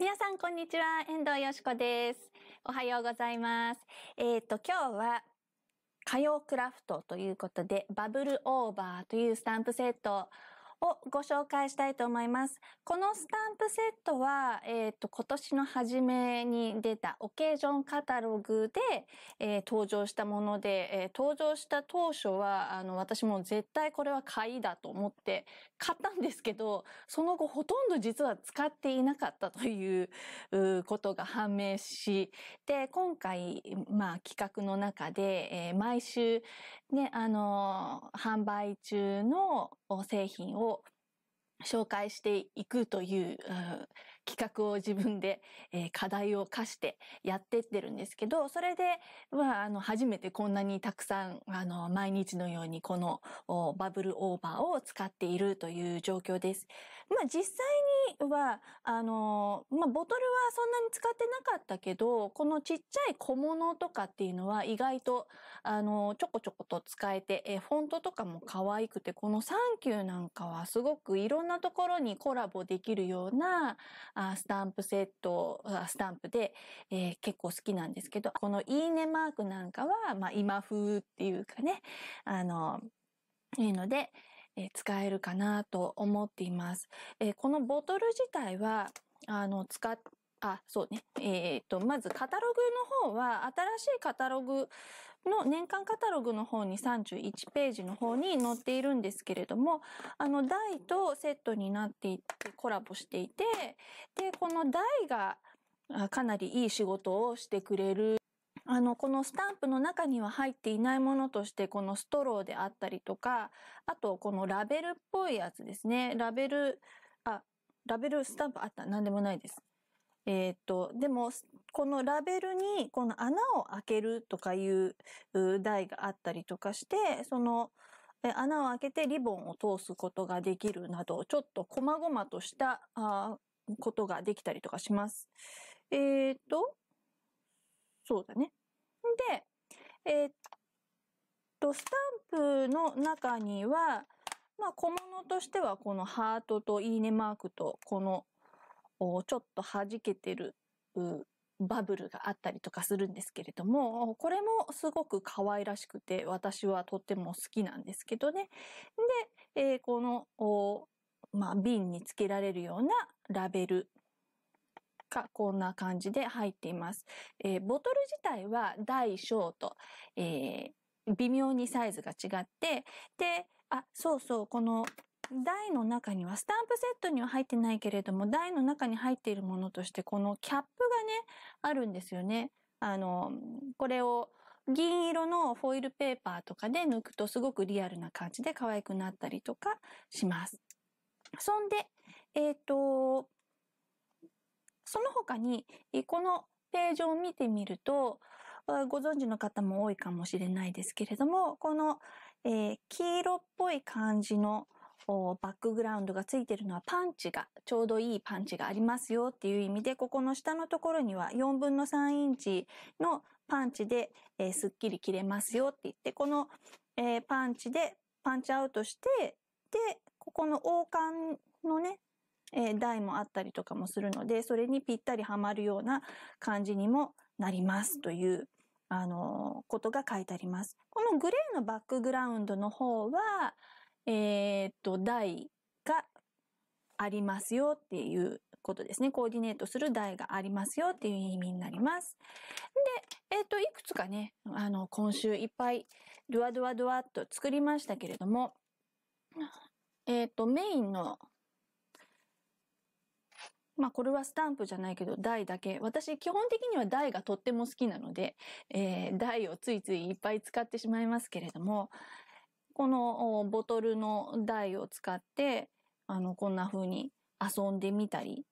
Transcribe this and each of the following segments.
皆さん、こんにちは。遠藤よしこです。おはようございます。えっ、ー、と、今日は、歌謡クラフトということで、バブルオーバーというスタンプセットをご紹介したいと思います。このスタンプセットは、えっ、ー、と、今年の初めに出たオケージョンカタログで、えー、登場したもので、えー、登場した当初は、あの、私も絶対これは買いだと思って買ったんですけど、その後ほとんど実は使っていなかったということが判明し、で、今回、まあ、企画の中で、え毎週、ね、あの、販売中の製品を紹介していくという企画を自分で、え課題を課してやってってるんですけど、それで、まあ、あの、初めてこんなにたくさん、あの、毎日のようにこのバブルオーバーを使っているという状況です。まあ、実際には、あの、まあ、ボトルはそんなに使ってなかったけど、このちっちゃい小物とかっていうのは意外と、あの、ちょこちょこと使えて、え、フォントとかも可愛くて、このサンキューなんかはすごくいろんなところにコラボできるような、あスタンプセット、スタンプで、えー、結構好きなんですけど、このいいねマークなんかは、まあ、今風っていうかね、あの、いいので、え使えるかなと思っています。えこのボトル自体は、あの、使っあ、そうね。えっ、と、まずカタログの方は、新しいカタログの年間カタログの方に31ページの方に載っているんですけれども、あの、台とセットになっていて、コラボしていて、で、この台がかなりいい仕事をしてくれるあの、このスタンプの中には入っていないものとして、このストローであったりとか、あと、このラベルっぽいやつですね。ラベル、あ、ラベルスタンプあった。なんでもないです。えー、っと、でも、このラベルに、この穴を開けるとかいう台があったりとかして、その、穴を開けてリボンを通すことができるなど、ちょっと細々としたことができたりとかします。えー、っと、そうだね。で、えー、っと、スタンプの中には、まあ、小物としてはこのハートといいねマークと、この、ちょっと弾けてる、バブルがあったりとかするんですけれども、これもすごく可愛らしくて、私はとっても好きなんですけどね。で、えー、この、まあ、瓶につけられるようなラベルがこんな感じで入っています。えー、ボトル自体は大小と、えー、微妙にサイズが違って、で、あ、そうそう、この台の中には、スタンプセットには入ってないけれども、台の中に入っているものとして、このキャップがね、あるんですよね。あの、これを銀色のフォイルペーパーとかで抜くとすごくリアルな感じで可愛くなったりとかします。そんで、えっ、ー、と、その他に、このページを見てみると、ご存知の方も多いかもしれないですけれども、この、え黄色っぽい感じのバックグラウンドがついてるのはパンチが、ちょうどいいパンチがありますよっていう意味で、ここの下のところには4分の3インチのパンチで、えー、すっきり切れますよって言って、この、えー、パンチでパンチアウトして、で、ここの王冠のね、えー、台もあったりとかもするので、それにぴったりはまるような感じにもなりますという、あのー、ことが書いてあります。このグレーのバックグラウンドの方は、えー、っと、台がありますよっていうことですね。コーディネートする台がありますよっていう意味になります。で、えっと、いくつかね、あの、今週いっぱい、ドゥワドゥワドゥワっと作りましたけれども、えっと、メインのまあこれはスタンプじゃないけど、台だけ。私、基本的には台がとっても好きなので、えー、台をついついいっぱい使ってしまいますけれども、このボトルの台を使って、あの、こんな風に遊んでみたり、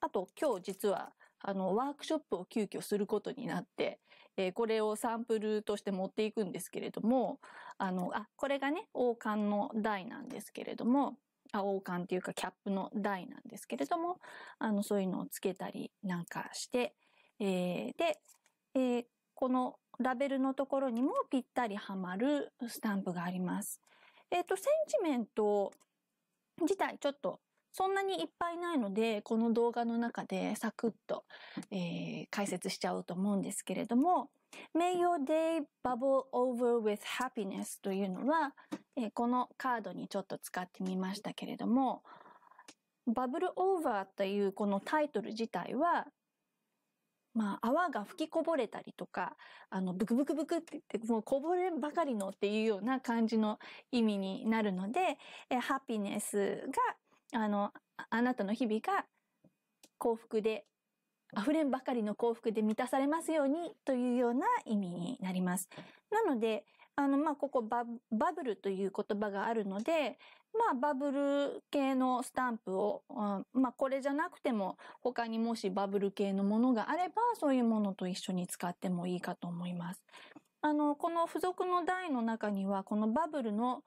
あと今日実は、あの、ワークショップを急遽することになって、えー、これをサンプルとして持っていくんですけれども、あの、あ、これがね、王冠の台なんですけれども、あ、王冠っていうかキャップの台なんですけれども、あの、そういうのをつけたりなんかして、えー、で、えー、このラベルのところにもぴったりはまるスタンプがあります。えっ、ー、と、センチメント自体ちょっとそんなにいっぱいないので、この動画の中でサクッと、えー、解説しちゃおうと思うんですけれども、May your day bubble over with happiness というのは、えー、このカードにちょっと使ってみましたけれども、バブルオーバーというこのタイトル自体は、まあ、泡が吹きこぼれたりとか、あの、ブクブクブクって言って、もうこぼれんばかりのっていうような感じの意味になるので、えハピネスが、あの、あなたの日々が幸福で溢れんばかりの幸福で満たされますようにというような意味になります。なので、あの、まあ、ここバブルという言葉があるので、まあ、バブル系のスタンプを、うん、まあ、これじゃなくても、他にもしバブル系のものがあれば、そういうものと一緒に使ってもいいかと思います。あの、この付属の台の中には、このバブルの、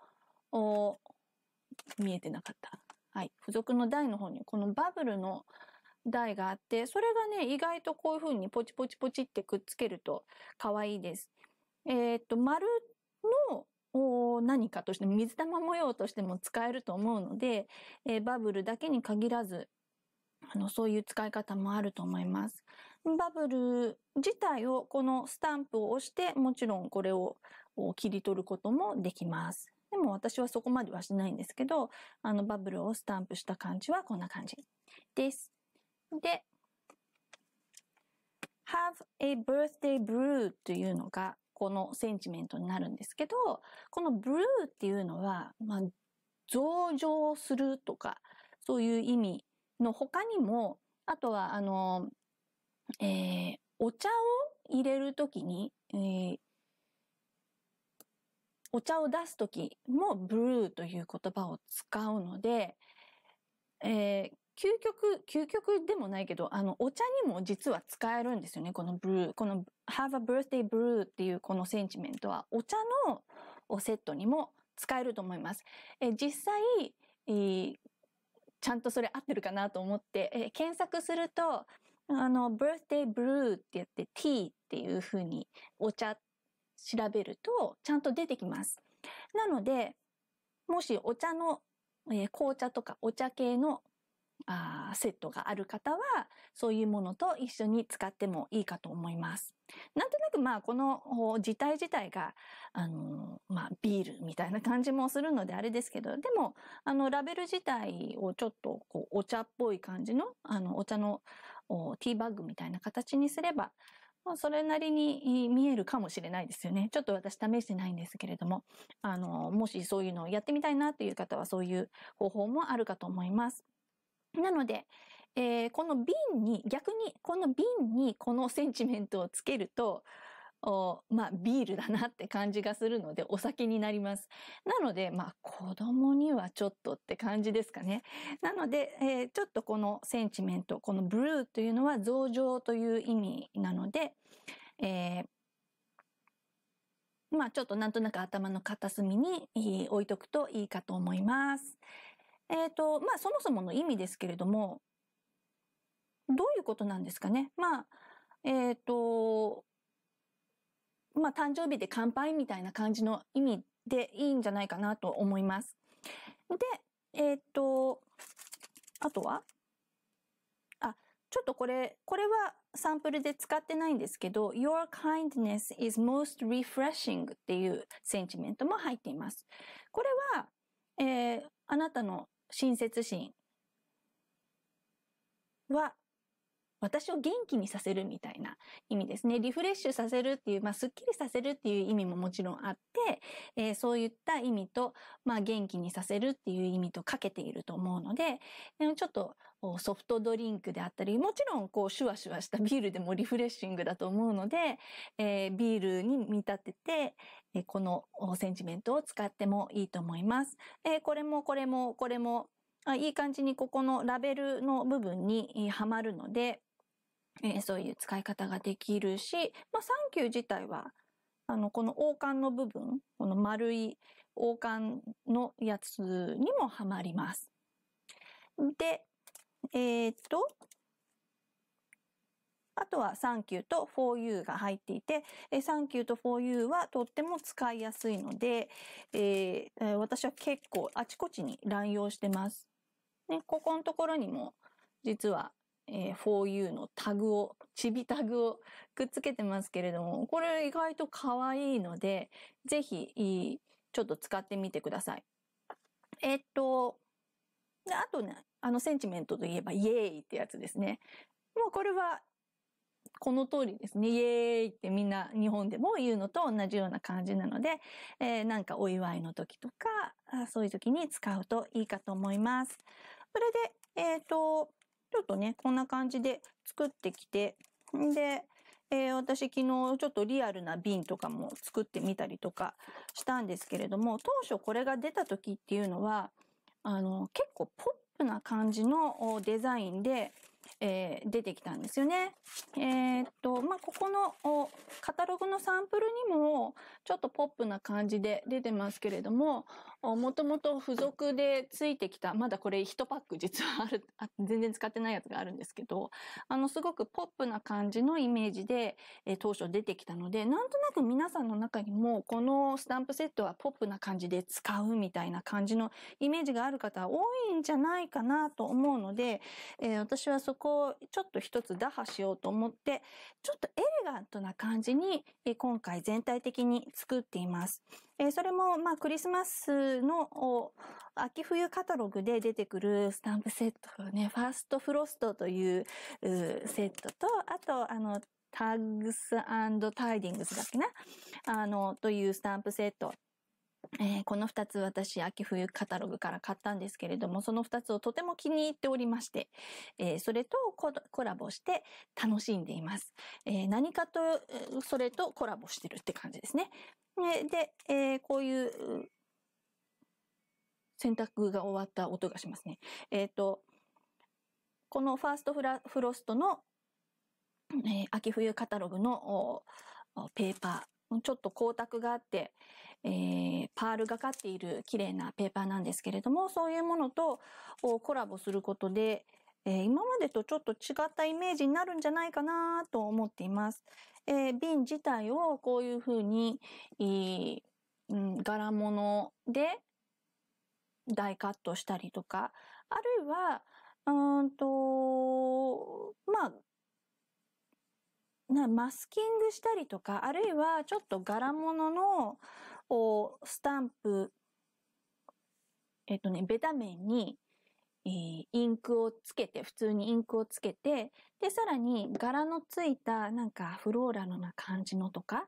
見えてなかった。はい。付属の台の方に、このバブルの、台があって、それがね、意外とこういう風にポチポチポチってくっつけると可愛いです。えー、っと、丸の何かとして水玉模様としても使えると思うので、えー、バブルだけに限らず、あの、そういう使い方もあると思います。バブル自体を、このスタンプを押して、もちろんこれを切り取ることもできます。でも私はそこまではしないんですけど、あの、バブルをスタンプした感じはこんな感じです。で、have a birthday brew というのが、このセンチメントになるんですけど、この brew っていうのは、まあ、増上するとか、そういう意味の他にも、あとは、あの、えー、お茶を入れるときに、えー、お茶を出すときもブルーという言葉を使うので、えー、究極、究極でもないけど、あの、お茶にも実は使えるんですよね。このブルー、この Have a Birthday b r e w っていうこのセンチメントは、お茶のおセットにも使えると思います。え実際、えー、ちゃんとそれ合ってるかなと思って、え検索すると、あの、Birthday b r e w って言って T っていう風にお茶調べると、ちゃんと出てきます。なので、もしお茶の、えー、紅茶とかお茶系のあセットがある方は、そういうものと一緒に使ってもいいかと思います。なんとなくまあ、この自体自体が、あの、まあ、ビールみたいな感じもするのであれですけど、でも、あの、ラベル自体をちょっと、こう、お茶っぽい感じの、あの、お茶のティーバッグみたいな形にすれば、それなりに見えるかもしれないですよね。ちょっと私試してないんですけれども、あの、もしそういうのをやってみたいなという方はそういう方法もあるかと思います。なので、えー、この瓶に、逆にこの瓶にこのセンチメントをつけると、まあ、ビールだなって感じがするので、お酒になります。なので、まあ、子供にはちょっとって感じですかね。なので、えー、ちょっとこのセンチメント、このブルーというのは増上という意味なので、えーまあちょっとなんとなく頭の片隅に置いとくといいかと思います。えっ、ー、と、まあ、そもそもの意味ですけれども、どういうことなんですかね。まあ、えっ、ー、と、まあ、誕生日で乾杯みたいな感じの意味でいいんじゃないかなと思います。で、えっ、ー、と、あとはあ、ちょっとこれ、これはサンプルで使ってないんですけど、Your kindness is most refreshing っていうセンチメントも入っています。これは、えー、あなたの親切心は私を元気にさせるみたいな意味ですね。リフレッシュさせるっていう、まあ、すっきりさせるっていう意味ももちろんあって、えー、そういった意味と、まあ、元気にさせるっていう意味とかけていると思うので、ちょっとソフトドリンクであったり、もちろんこう、シュワシュワしたビールでもリフレッシングだと思うので、えー、ビールに見立てて、えこのセンチメントを使ってもいいと思います。えー、これもこれもこれも、いい感じにここのラベルの部分にはまるので、えー、そういう使い方ができるし、まあ、サンキュー自体は、あの、この王冠の部分、この丸い王冠のやつにもはまります。で、えー、っと、あとはサンキューとユーが入っていて、サンキューとユーはとっても使いやすいので、えー、私は結構あちこちに乱用してます。ね、ここのところにも実はえー、for you のタグを、ちびタグをくっつけてますけれども、これ意外と可愛いので、ぜひ、ちょっと使ってみてください。えー、っと、あとね、あのセンチメントといえばイエーイってやつですね。もうこれは、この通りですね。イエーイってみんな日本でも言うのと同じような感じなので、えー、なんかお祝いの時とか、そういう時に使うといいかと思います。それで、えっ、ー、と、ちょっとね、こんな感じで作ってきて、んで、えー、私昨日ちょっとリアルな瓶とかも作ってみたりとかしたんですけれども、当初これが出た時っていうのは、あの、結構ポップな感じのデザインで、えー、出てきたんですよね。えー、っと、まあ、ここのカタログのサンプルにもちょっとポップな感じで出てますけれども、もともと付属でついてきた、まだこれ1パック実はあるあ、全然使ってないやつがあるんですけど、あの、すごくポップな感じのイメージで、えー、当初出てきたので、なんとなく皆さんの中にも、このスタンプセットはポップな感じで使うみたいな感じのイメージがある方多いんじゃないかなと思うので、えー、私はそこをちょっと一つ打破しようと思って、ちょっとエレガントな感じに、え今回全体的に作っています。えー、それも、まあ、クリスマスの秋冬カタログで出てくるスタンプセットね、ファーストフロストというセットと、あと、あの、タッグスタイディングスだっけなあの、というスタンプセットえー、この2つ私秋冬カタログから買ったんですけれども、その2つをとても気に入っておりまして、えー、それとコラボして楽しんでいます。えー、何かと、それとコラボしてるって感じですね。で、えこういう洗濯が終わった音がしますね。えっ、と、このファーストフラフロストの、え秋冬カタログのペーパー、ちょっと光沢があって、えー、パールがかっている綺麗なペーパーなんですけれども、そういうものとをコラボすることで、えー、今までとちょっと違ったイメージになるんじゃないかなと思っています。えー、瓶自体をこういうふうに、いいうん、柄物で大カットしたりとか、あるいは、うんと、まあ、なマスキングしたりとか、あるいはちょっと柄物の、をスタンプ、えっとね、ベタ面に、えー、インクをつけて、普通にインクをつけて、で、さらに柄のついた、なんかフローラルな感じのとか、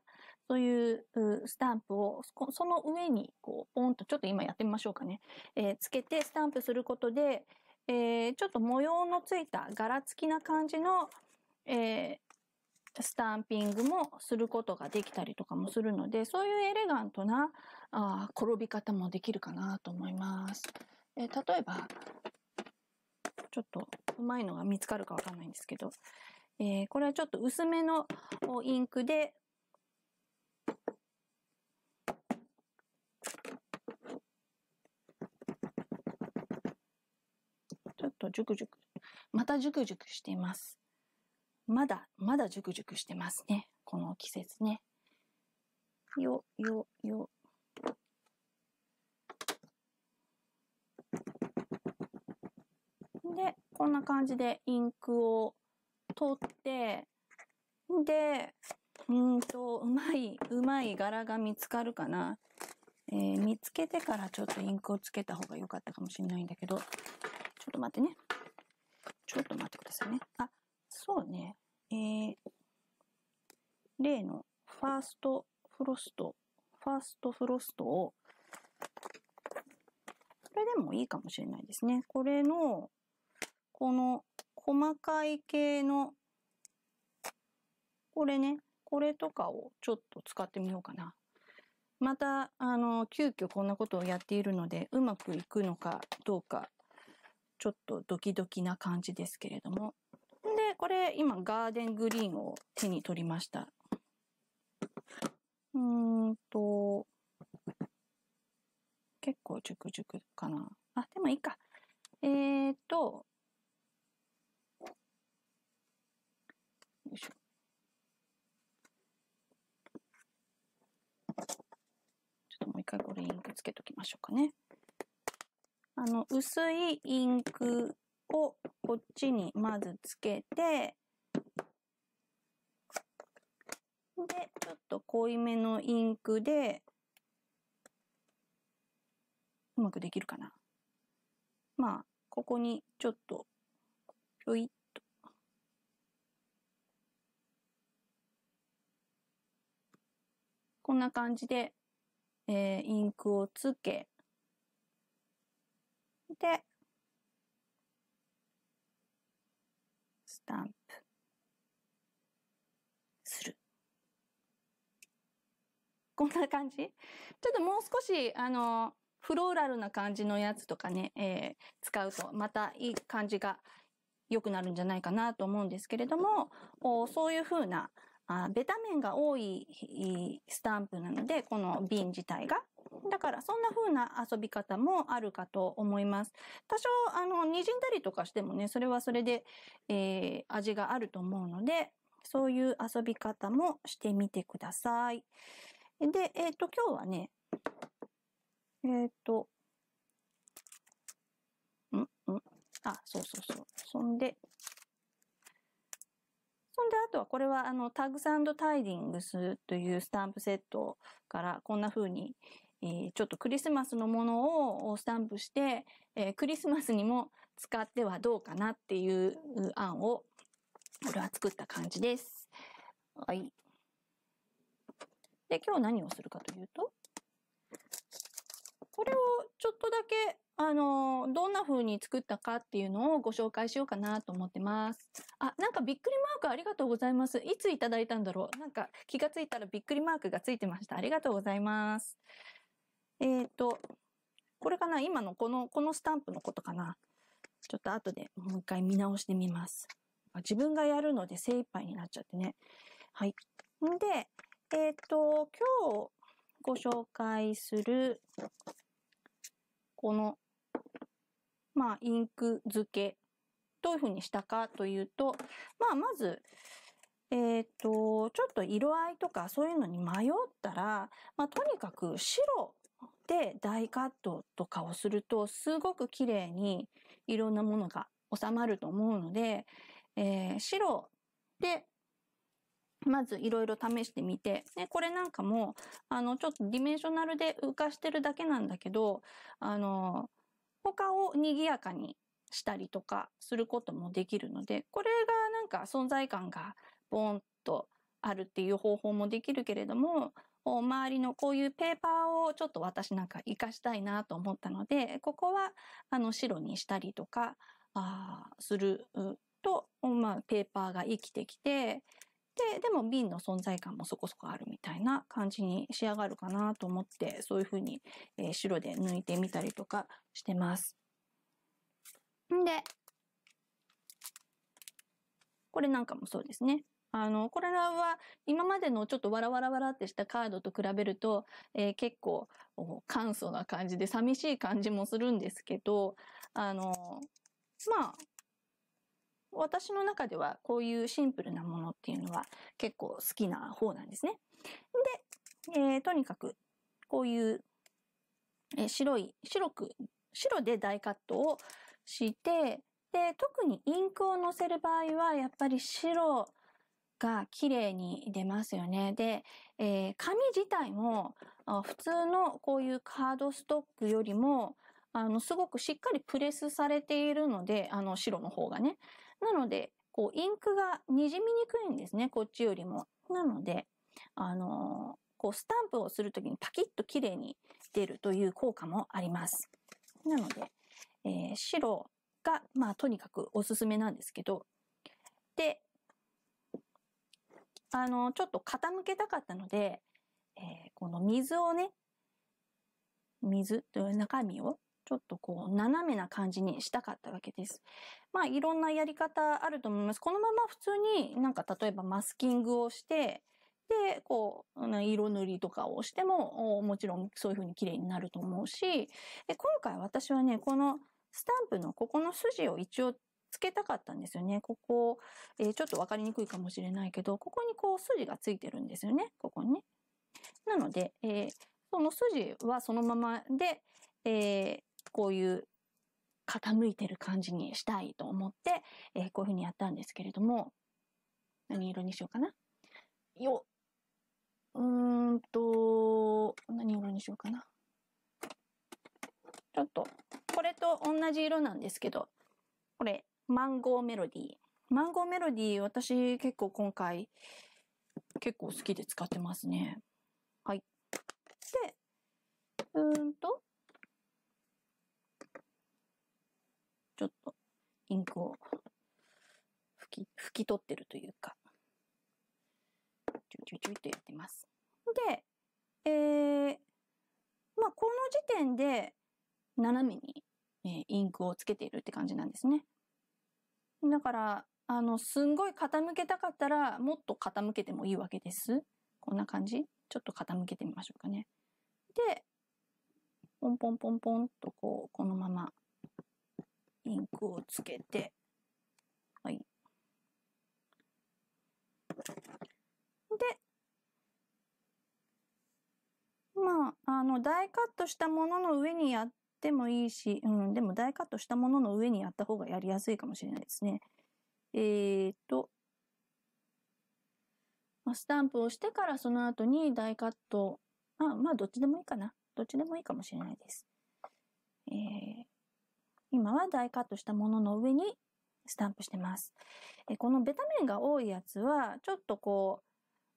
そういうスタンプを、その上に、こう、ポンと、ちょっと今やってみましょうかね。えー、つけてスタンプすることで、えー、ちょっと模様のついた柄付きな感じの、えスタンピングもすることができたりとかもするので、そういうエレガントなあ転び方もできるかなと思います。えー、例えば、ちょっとうまいのが見つかるかわかんないんですけど、えー、これはちょっと薄めのインクで、ちょっとジュクジュク、またジュクジュクしています。まだ、まだジュクジしてますね。この季節ね。よ、よ、よ。で、こんな感じでインクを取って、で、うんと、うまい、うまい柄が見つかるかな。えー、見つけてからちょっとインクをつけた方が良かったかもしれないんだけど、ちょっと待ってね。ちょっと待ってくださいね。あ、そうね。えー、例のファーストフロスト、ファーストフロストを、これでもいいかもしれないですね。これの、この細かい系の、これね、これとかをちょっと使ってみようかな。また、あの、急遽こんなことをやっているので、うまくいくのかどうか、ちょっとドキドキな感じですけれども、これ今ガーデングリーンを手に取りました。うーんと、結構熟々かな。あ、でもいいか。えーと、よいしょ。ちょっともう一回これインクつけときましょうかね。あの、薄いインクをこっちにまずつけて、で、ちょっと濃いめのインクで、うまくできるかな。まあ、ここにちょっと、ひょいっと。こんな感じで、えー、インクをつけ、で、ダンプする。こんな感じちょっともう少し、あの、フローラルな感じのやつとかね、えー、使うとまたいい感じが良くなるんじゃないかなと思うんですけれども、そういう風な、あベタ面が多いスタンプなので、この瓶自体が。だから、そんな風な遊び方もあるかと思います。多少、あの、滲んだりとかしてもね、それはそれで、えー、味があると思うので、そういう遊び方もしてみてください。で、えっ、ー、と、今日はね、えっ、ー、と、んんあ、そうそうそう。そんで、で、あとはこれはあのタグドタイディングスというスタンプセットからこんな風に、えー、ちょっとクリスマスのものをスタンプして、えー、クリスマスにも使ってはどうかなっていう案を、これは作った感じです。はい。で、今日何をするかというと、これをちょっとだけあの、どんな風に作ったかっていうのをご紹介しようかなと思ってます。あ、なんかびっくりマークありがとうございます。いついただいたんだろうなんか気がついたらびっくりマークがついてました。ありがとうございます。えっ、ー、と、これかな今のこの、このスタンプのことかなちょっと後でもう一回見直してみます。自分がやるので精一杯になっちゃってね。はい。んで、えっ、ー、と、今日ご紹介する、このまあ、インク付け、どういうふうにしたかというと、まあ、まず、えっ、ー、と、ちょっと色合いとかそういうのに迷ったら、まあ、とにかく白で大カットとかをすると、すごく綺麗にいろんなものが収まると思うので、えー、白で、まずいろいろ試してみて、ね、これなんかも、あの、ちょっとディメンショナルで浮かしてるだけなんだけど、あの、他を賑やかにしたりとかすることもできるので、これがなんか存在感がボーンとあるっていう方法もできるけれども、周りのこういうペーパーをちょっと私なんか活かしたいなと思ったので、ここはあの白にしたりとか、あすると、まあ、ペーパーが生きてきて、で、でも瓶の存在感もそこそこあるみたいな感じに仕上がるかなと思って、そういう風に、え白で抜いてみたりとかしてます。んで、これなんかもそうですね。あの、これらは今までのちょっとわらわらわらってしたカードと比べると、えー、結構簡素な感じで寂しい感じもするんですけど、あの、まあ、私の中ではこういうシンプルなものっていうのは結構好きな方なんですね。で、えー、とにかくこういう、えー、白い、白く、白で大カットをして、で、特にインクを乗せる場合はやっぱり白が綺麗に出ますよね。で、えー、紙自体も普通のこういうカードストックよりもあの、すごくしっかりプレスされているので、あの、白の方がね。なので、こう、インクが滲みにくいんですね、こっちよりも。なので、あのー、こう、スタンプをするときにパキッと綺麗に出るという効果もあります。なので、えー、白が、まあ、とにかくおすすめなんですけど、で、あのー、ちょっと傾けたかったので、えー、この水をね、水という中身をちょっとこう、斜めな感じにしたかったわけです。まあ、いろんなやり方あると思います。このまま普通になんか例えばマスキングをして、で、こう、色塗りとかをしても、もちろんそういう風に綺麗になると思うし、で今回私はね、このスタンプのここの筋を一応つけたかったんですよね。ここ、えー、ちょっとわかりにくいかもしれないけど、ここにこう筋がついてるんですよね。ここにね。なので、えー、その筋はそのままで、えー、こういう傾いてる感じにしたいと思って、えー、こういうふうにやったんですけれども、何色にしようかな。よ、うーんと、何色にしようかな。ちょっと、これと同じ色なんですけど、これ、マンゴーメロディー。マンゴーメロディー、私結構今回、結構好きで使ってますね。はい。で、うーんと、インクを拭き、拭き取ってるというか、ちゅちゅちゅとやってます。で、えー、まあ、この時点で斜めに、えインクをつけているって感じなんですね。だから、あの、すんごい傾けたかったら、もっと傾けてもいいわけです。こんな感じちょっと傾けてみましょうかね。で、ポンポンポンポンとこう、このままインクをつけて、はい。で、まあ、あの、大カットしたものの上にやってもいいし、うん、でも大カットしたものの上にやった方がやりやすいかもしれないですね。えーと、スタンプをしてからその後に大カット、あ、まあ、どっちでもいいかな。どっちでもいいかもしれないです。えー、今はダイカットしたものの上にスタンプしてます。えこのベタ面が多いやつは、ちょっとこ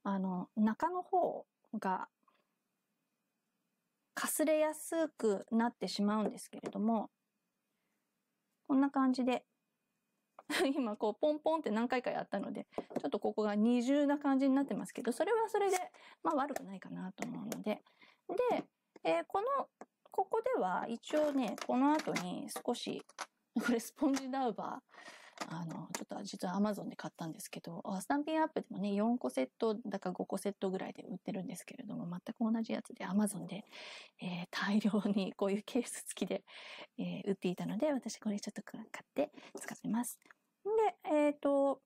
う、あの、中の方が、かすれやすくなってしまうんですけれども、こんな感じで、今こうポンポンって何回かやったので、ちょっとここが二重な感じになってますけど、それはそれで、まあ悪くないかなと思うので。で、えー、このここでは一応ね、この後に少し、これスポンジダウバー、あの、ちょっと実は Amazon で買ったんですけど、スタンピンアップでもね、4個セットだか5個セットぐらいで売ってるんですけれども、全く同じやつで Amazon で、えー、大量にこういうケース付きで、えー、売っていたので、私これちょっと買って使ってます。で、えっ、ー、と、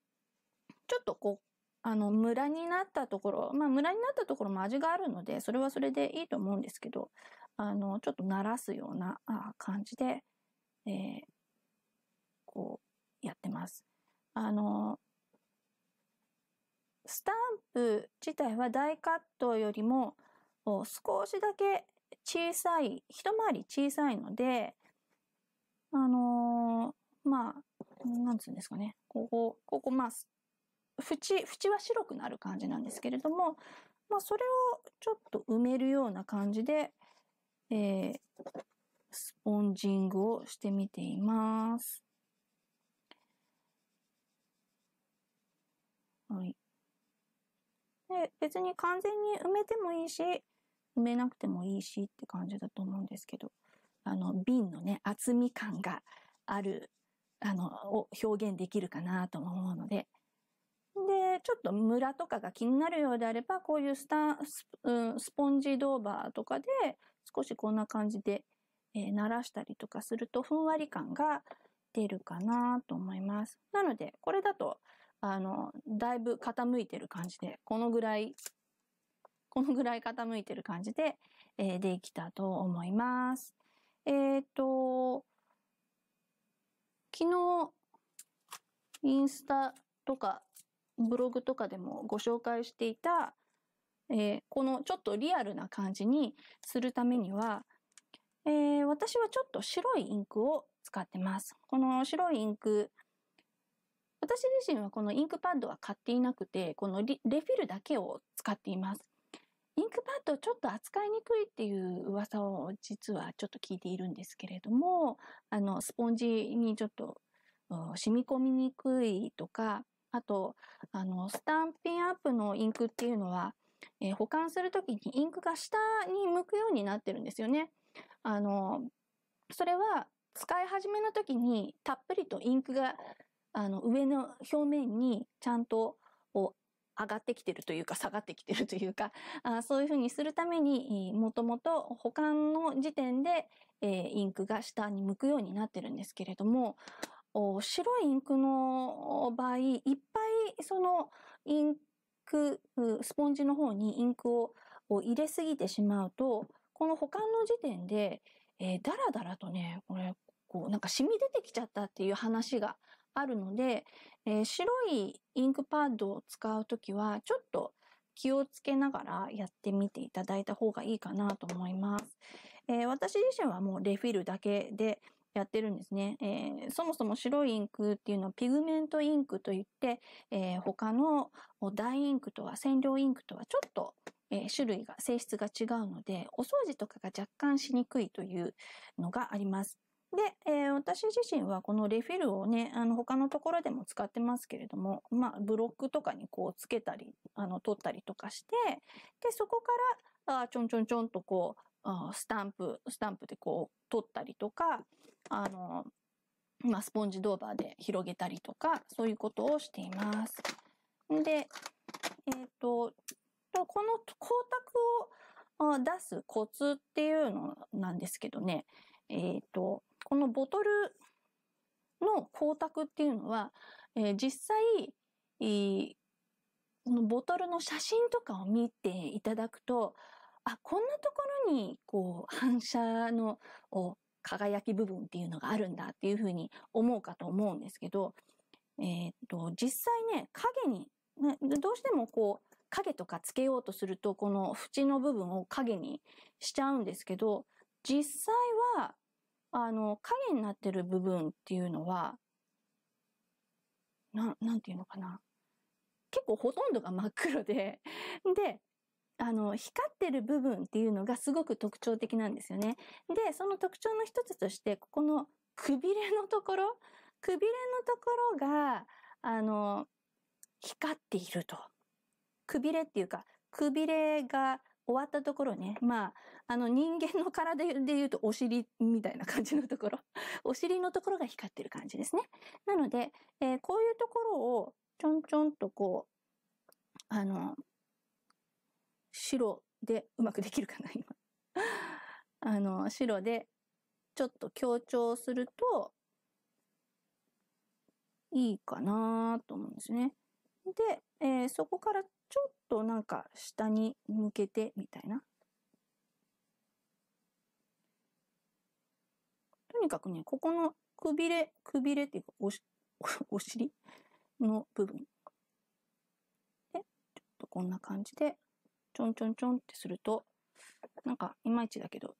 ちょっとこう、あの、ムラになったところ、まあ、ムラになったところも味があるので、それはそれでいいと思うんですけど、あの、ちょっと鳴らすような感じで、えー、こう、やってます。あの、スタンプ自体は大カットよりも少しだけ小さい、一回り小さいので、あのまあ、なんつうんですかね、ここ、ここ、まあ、縁、縁は白くなる感じなんですけれども、まあ、それをちょっと埋めるような感じで、えー、スポンジングをしてみています。はい。で、別に完全に埋めてもいいし、埋めなくてもいいしって感じだと思うんですけど、あの、瓶のね、厚み感がある、あの、を表現できるかなと思うので。で、ちょっとムラとかが気になるようであれば、こういうスタス,、うん、スポンジドーバーとかで少しこんな感じで、えー、鳴らしたりとかするとふんわり感が出るかなと思います。なので、これだと、あの、だいぶ傾いてる感じで、このぐらい、このぐらい傾いてる感じで、えー、できたと思います。えっ、と、昨日、インスタとかブログとかでもご紹介していた、えー、このちょっとリアルな感じにするためには、えー、私はちょっと白いインクを使ってます。この白いインク、私自身はこのインクパッドは買っていなくて、このレフィルだけを使っています。インクパッドちょっと扱いにくいっていう噂を実はちょっと聞いているんですけれども、あの、スポンジにちょっと染み込みにくいとか、あと、あの、スタンピンアップのインクっていうのは、えー、保管するときにインクが下に向くようになってるんですよね。あの、それは使い始めの時にたっぷりとインクがあの上の表面にちゃんと上がってきてるというか下がってきてるというか、あそういうふうにするために、もともと保管の時点で、えー、インクが下に向くようになってるんですけれども、白いインクの場合、いっぱいそのインク、スポンジの方にインクを入れすぎてしまうと、この保管の時点で、えー、だらだらとね、これ、こう、なんか染み出てきちゃったっていう話があるので、えー、白いインクパッドを使うときは、ちょっと気をつけながらやってみていただいた方がいいかなと思います。えー、私自身はもうレフィルだけで、やってるんですね。えー、そもそも白いインクっていうのはピグメントインクといって、えー、他の大インクとは染料インクとはちょっと、えー、種類が、性質が違うので、お掃除とかが若干しにくいというのがあります。で、えー、私自身はこのレフィルをね、あの、他のところでも使ってますけれども、まあ、ブロックとかにこうつけたり、あの、取ったりとかして、で、そこから、あちょんちょんちょんとこう、あスタンプ、スタンプでこう、取ったりとか、あの、まあ、スポンジドーバーで広げたりとか、そういうことをしています。で、えっ、ー、と、この光沢を出すコツっていうのなんですけどね、えっ、ー、と、このボトルの光沢っていうのは、えー、実際、えー、このボトルの写真とかを見ていただくと、あ、こんなところに、こう、反射の、輝き部分っていうのがあるんだっていうふうに思うかと思うんですけど、えっ、と、実際ね、影に、ね、どうしてもこう、影とかつけようとすると、この縁の部分を影にしちゃうんですけど、実際は、あの、影になってる部分っていうのは、な、なんていうのかな。結構ほとんどが真っ黒で、で、あの、光ってる部分っていうのがすごく特徴的なんですよね。で、その特徴の一つとして、ここのくびれのところ、くびれのところが、あの、光っていると。くびれっていうか、くびれが終わったところね。まあ、あの人間の体で言うとお尻みたいな感じのところ。お尻のところが光ってる感じですね。なので、えー、こういうところをちょんちょんとこう、あの、白でうまくできるかな、今。あの、白でちょっと強調すると、いいかなと思うんですね。で、えー、そこからちょっとなんか下に向けてみたいな。とにかくね、ここのくびれ、くびれっていうか、おし、お尻の部分。で、ちょっとこんな感じでちょんちょんちょんってすると、なんか、いまいちだけど。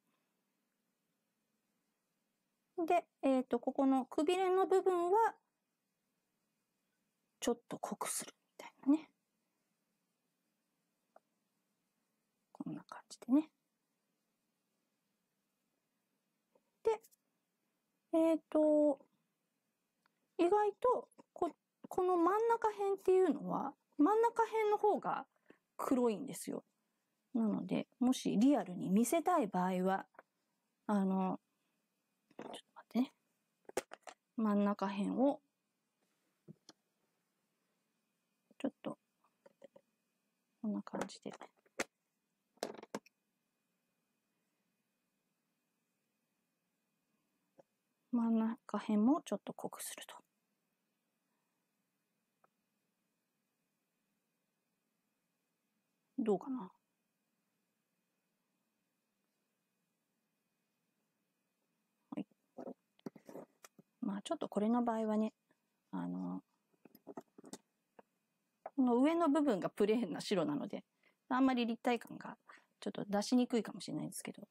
で、えっ、ー、と、ここのくびれの部分は、ちょっと濃くするみたいなね。こんな感じでね。で、えっ、ー、と、意外とこ、この真ん中辺っていうのは、真ん中辺の方が黒いんですよ。なので、もしリアルに見せたい場合は、あの、ちょっと待ってね。真ん中辺を、ちょっと、こんな感じで。真ん中辺もちょっと濃くすると。どうかな。はい。まあちょっとこれの場合はね、あの、この上の部分がプレーンな白なので、あんまり立体感がちょっと出しにくいかもしれないですけど、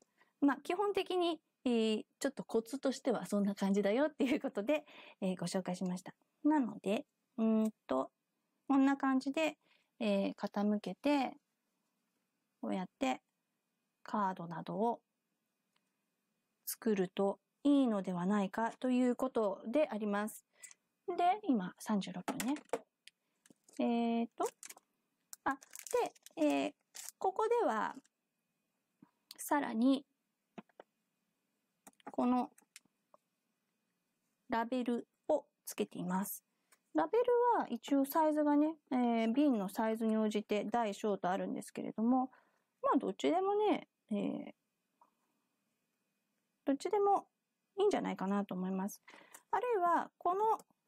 まあ基本的に、えー、ちょっとコツとしてはそんな感じだよっていうことで、えー、ご紹介しました。なので、うんと、こんな感じで、えー、傾けて、こうやってカードなどを作るといいのではないかということであります。で、今36分ね。えっ、ー、と、あ、で、えー、ここでは、さらに、このラベルをつけています。ラベルは一応サイズがね、えー、瓶のサイズに応じて大小とあるんですけれども、どっちでもね、えー、どっちでもいいんじゃないかなと思います。あるいは、この、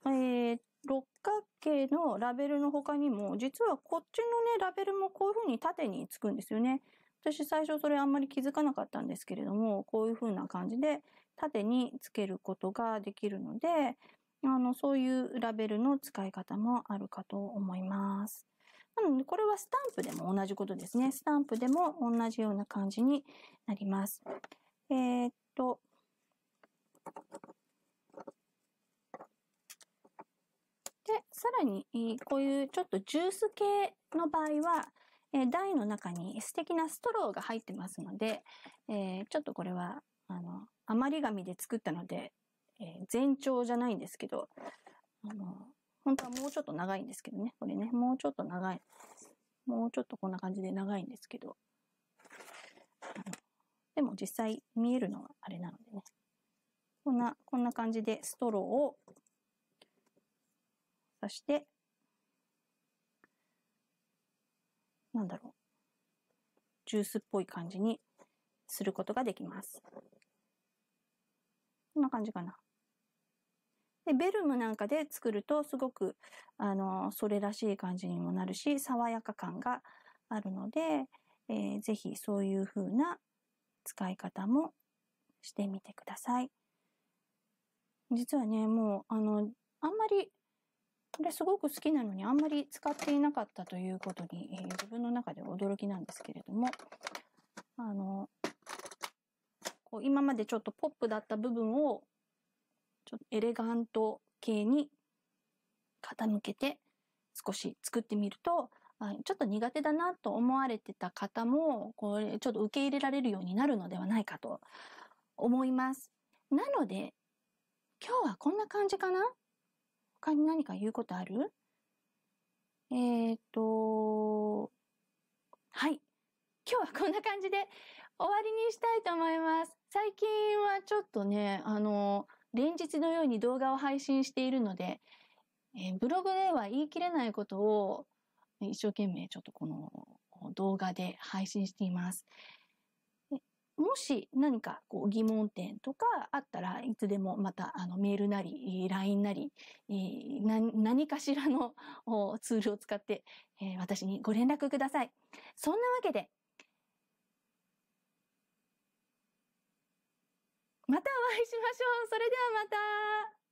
えー、六角形のラベルの他にも、実はこっちのね、ラベルもこういう風に縦につくんですよね。私最初それあんまり気づかなかったんですけれども、こういう風な感じで縦につけることができるので、あの、そういうラベルの使い方もあるかと思います。なので、これはスタンプでも同じことですね。スタンプでも同じような感じになります。えー、っと、で、さらに、こういうちょっとジュース系の場合は、え台の中に素敵なストローが入ってますので、えー、ちょっとこれは、あの、余り紙で作ったので、えー、全長じゃないんですけど、あの、本当はもうちょっと長いんですけどね。これね、もうちょっと長い。もうちょっとこんな感じで長いんですけど。でも実際見えるのはあれなのでね。こんな、こんな感じでストローを刺して、なんだろう。ジュースっぽい感じにすることができます。こんな感じかな。で、ベルムなんかで作るとすごく、あの、それらしい感じにもなるし、爽やか感があるので、えー、ぜひそういう風な使い方もしてみてください。実はね、もう、あの、あんまり、これすごく好きなのにあんまり使っていなかったということに、えー、自分の中で驚きなんですけれども、あの、こう今までちょっとポップだった部分をちょっとエレガント系に傾けて少し作ってみると、ちょっと苦手だなと思われてた方も、これちょっと受け入れられるようになるのではないかと思います。なので、今日はこんな感じかな他に何か言うことあるえっ、ー、と、はい。今日はこんな感じで終わりにしたいと思います。最近はちょっとね、あの、連日のように動画を配信しているので、えー、ブログでは言い切れないことを一生懸命ちょっとこの動画で配信しています。もし何かこう疑問点とかあったらいつでもまたあのメールなり、LINE なり、何かしらのツールを使って私にご連絡ください。そんなわけでまたお会いしましょう。それではまた。